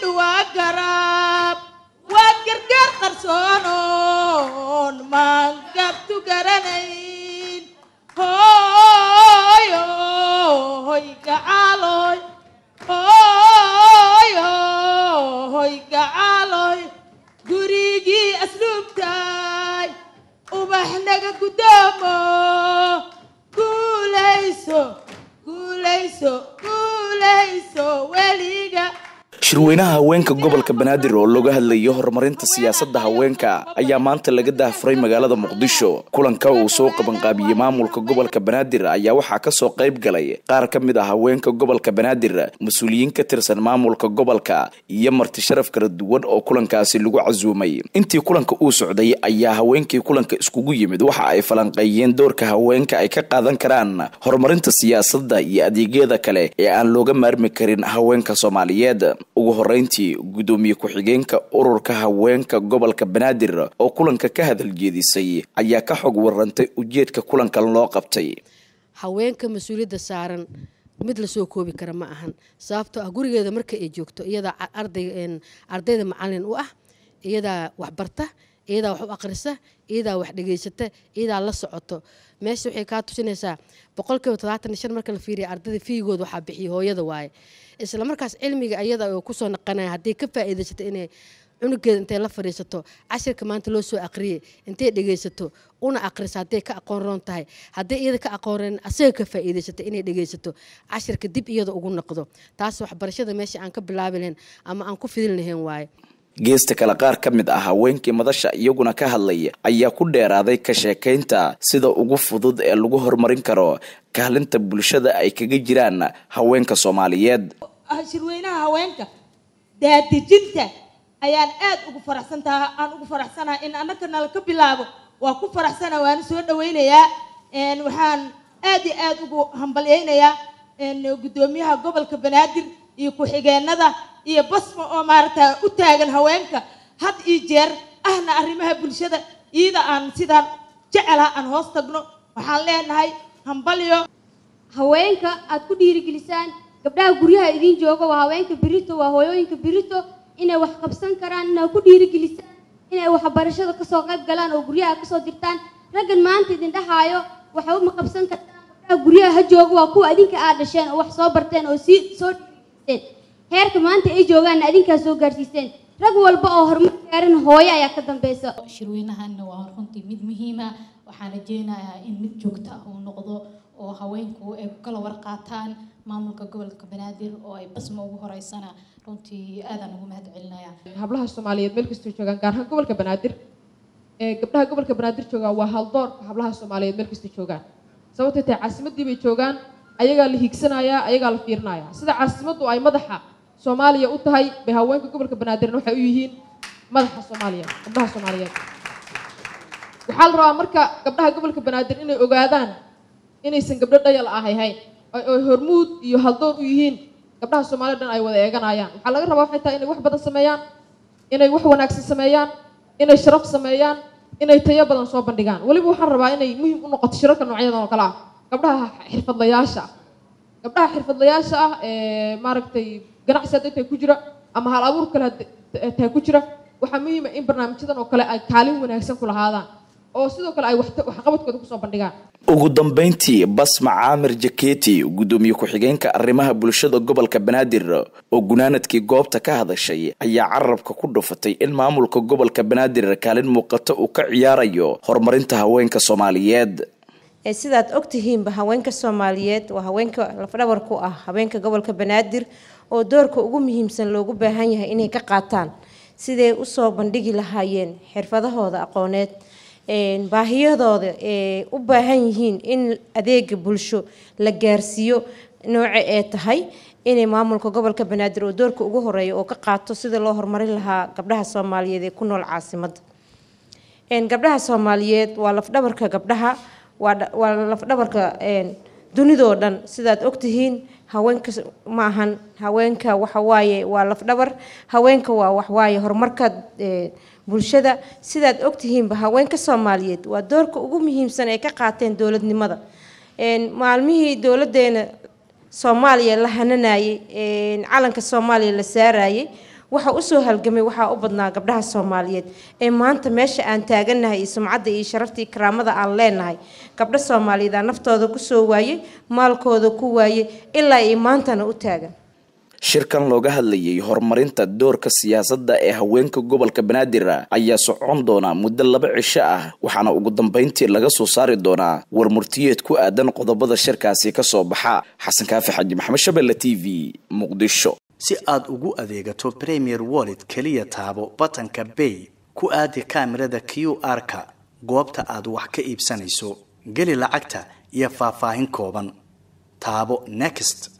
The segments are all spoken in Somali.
madhu waa garab waa gurigii asluubtaay ubaxnaga guddoomo guulayso guulayso guulayso weliga shirweynaha haweenka gobolka banaadir oo looga hadlayo horumarinta siyaasadda haweenka ayaa maanta laga daahfuray magaalada muqdisho kulanka uu soo qabanqaabiyey maamulka gobolka banaadir ayaa waxaa ka soo qayb galay qaar ka mid ah haweenka gobolka banaadir mas-uuliyiin ka tirsan maamulka gobolka iyo marti sharaf kala duwan oo kulankaasi lagu casuumay intii kulanka uu socday ayaa haweenkii kulanka iskugu yimid waxa ay falanqeeyeen doorka haweenka ay ka qaadan karaan horumarinta siyaasadda iyo adeegyada kale ee aan looga maarmi karin haweenka soomaaliyeed ugu horeyntii gudoomiye ku-xigeenka ururka haweenka gobolka banaadir oo kulanka ka hadal jeedisay ayaa ka xog warantay ujeedka kulankan loo qabtay haweenka mas-uuliyadda saaran mid lasoo koobi kara ma ahan sababtoo ah gurigeeda marka ay joogto iyadaa ardayga ardayda macalin u ah iyadaa waxbarta iyadaa wax u akhrisa iyadaa wax dhegaysata iyadaa la socoto meesha waxay kaa tusinaysaa boqolkiiba todobaatan shan marka la fiiriya ardada fiigooda waxaa bixiya hooyada waaye isla markaas cilmiga ayada oo kusoo naqanaya haddii ka faa'iidaysato inay cunugeeda intay la fadhiisato cashirka maanta loo soo aqriyey intay dhegaysato una aqrisa hadday ka aqoon tahay hadday iyada ka aqoonreen asaga ka faa'iidaysato inay dhegaysato cashirka dib iyada ugu noqdo taas waxbarashada meesha aan ka bilaabi lahayn ama aan ku fidin lahayn waaye geesta kale qaar ka mid ah haweenkii madasha iyaguna ka hadlay ayaa ku dheeraaday ka sheekaynta sida ugu fudud ee lagu horumarin karo kaalinta bulshada ay kaga jiraan haweenka soomaaliyeed ah, shirweynaha haweenka daadejinta ayaan aada ugu faraxsantaha aan ugu faraxsanaha in annaka nala ka bilaabo waa ku faraxsana waana soo dhaweynayaa waxaan aada iyo aada ugu hambalyeynayaa guddoomiyaha gobolka banaadir iyo ku-xigeenada iyo basma oo maaragta u taagan haweenka had iyo jeer ahna arrimaha bulshada iyada aan sidaan jecelha aan hoos tagno waxaan leenahay hambalyo haweenka aad ku dhiirigelisaan gabdhaha guryaha idiin jooga waa haweenka birito waa hooyooyinka birito inay wax qabsan karaan inaad ku dhiirigelisaan inay waxbarashada kasoo qayb galaan oo guryaha kasoo dirtaan raggan maanta idin dhahaayo waxba ma qabsan kartaa guryaha ha joogo waa kuwa adinka aad dhasheen oo wax soo barteen oo sii soo dheen heerka maanta ay joogaanna adinkaa soo gaarsiiseen rag walba oo horumar gaarin hooyo ayaa ka dambeysa shirweynahanna waa runtii mid muhiima waxaan jeenayaa in mid joogto ah uu noqdo oo haweenku ay ku kala warqaataan maamulka gobolka banaadir oo ay basma ugu horeysana runtii aadaan ugu mahad celinaya hablaha soomaaliyeed meel kastoo joogaan gaar ahaan gobolka banaadir ee gabdhaha gobolka banaadir joogaan waa haldoorka hablaha soomaaliyeed meel kasta joogaan sababtay tahay caasimaddii bay joogaan ayagaa la hiigsanayaa ayagaa la fiirinayaa sida caasimaddu ay madaxa soomaaliya u tahay bay haweenka gobolka banaadir waxay u yihiin madaxa soomaaliya gabdhaha soomaaliyeed waxaa la rabaa marka gabdhaha gobolka banaadir inay ogaadaan inaysan gabdho dhayal ahayhayn ay hormuud iyo haldoon u yihiin gabdhaha soomaaliya dhan ay wada eeganayaan waxaa laga rabaa waxay tahay inay wax badan sameeyaan inay wax wanaagsan sameeyaan inay sharaf sameeyaan inay tayo badan soo bandhigaan weliba waxaan rabaa inay muhiim u noqoto shirarka noocyadan oo kale ah gabdhaha xirfadlayaasha ah gabdhaha xirfadlayaasha ah ee maaragtay ganacsi hadday tahay ku jira ama hal abuur kale tahay ku jira waxaa muhiima ah in barnaamijyadan oo kale ay kaalin wanaagsan ku lahaadaan oo sidoo kale ay waxqabadkooda kusoo bandhigaan ugu dambeyntii basma caamir jaketi guddoomiye ku-xigeenka arrimaha bulshada gobolka banaadir oo gunaanadkii goobta ka hadashay ayaa carabka ku dhufatay in maamulka gobolka banaadir kaalin muuqato uu ka ciyaarayo horumarinta haweenka soomaaliyeed sidaad ogtihiinba haweenka soomaaliyeed waa haweenka lafdhabarku ah haweenka gobolka banaadir oo doorka ugu muhiimsan loogu baahan yahay inay ka qaataan siday usoo bandhigi lahaayeen xirfadahooda aqooneed baahiyahooda e, u baahan yihiin in adeega bulsho la gaarsiiyo nooce ee tahay inay maamulka gobolka banaadir oo doorka ugu horeeya oo ka qaato sidii loo horumarin lahaa gabdhaha soomaaliyeed ee ku nool caasimadda gabdhaha soomaaliyeed waa lafdhabarka gabdhaha waa lafdhabarka dunidoo dhan sidaad ogtihiin haweenka maahan haweenka waxawaaye waa lafdhabar haweenka waa waxwaaye horumarka bulshada sidaad ogtihiinba haweenka soomaaliyeed waa doorka ugu muhiimsan ay ka qaateen dowladnimada maalmihii dowladdeena soomaaliya la hananayay calanka soomaaliya la saarayay waxa usoo halgamay waxaa u badnaa gabdhaha soomaaliyeed ee maanta meesha aan taaganahay iyo sumcadda iyo sharaftii karaamada aan leenahay gabdho soomaaliyeed aa naftooda kusoo waayey maalkooda ku waayey ilaa iyo maantana u taagan shirkan looga hadlayay horumarinta doorka siyaasadda ee haweenka gobolka banaadira ayaa socon doonaa muddo laba cisho ah waxaana ugu dambayntii laga soo saari doonaa warmurtiyeed ku aadan qodobada shirkaasi ka soo baxa xasan kaafi xaji maxamed shabelle t v muqdisho si aad ugu adeegato premier wallet keliya taabo batanka bay ku aadi kaamirada q r-ka goobta aad wax ka iibsanayso geli lacagta iyo faahfaahin kooban taabo next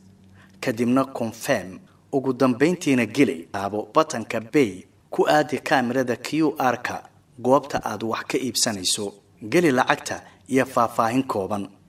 kadibna confirm ugu dambayntiina geli taabo batanka bay ku aadi kaamirada q r-ka goobta aad wax ka iibsanayso geli lacagta iyo faahfaahin kooban